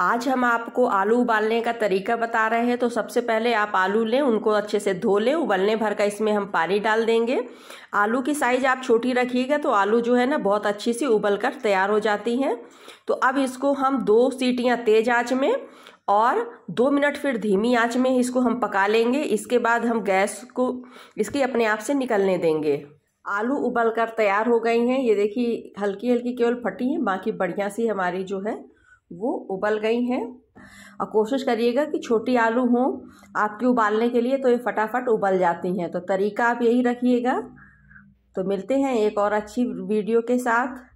आज हम आपको आलू उबालने का तरीका बता रहे हैं तो सबसे पहले आप आलू लें उनको अच्छे से धो लें उबलने भर का इसमें हम पानी डाल देंगे आलू की साइज़ आप छोटी रखिएगा तो आलू जो है ना बहुत अच्छी सी उबल कर तैयार हो जाती हैं तो अब इसको हम दो सीटियाँ तेज़ आँच में और दो मिनट फिर धीमी आँच में इसको हम पका लेंगे इसके बाद हम गैस को इसके अपने आप से निकलने देंगे आलू उबल कर तैयार हो गई हैं ये देखिए हल्की हल्की केवल फटी हैं बाकी बढ़िया सी हमारी जो है वो उबल गई हैं और कोशिश करिएगा कि छोटी आलू हों आपके उबालने के लिए तो ये फटाफट उबल जाती हैं तो तरीका आप यही रखिएगा तो मिलते हैं एक और अच्छी वीडियो के साथ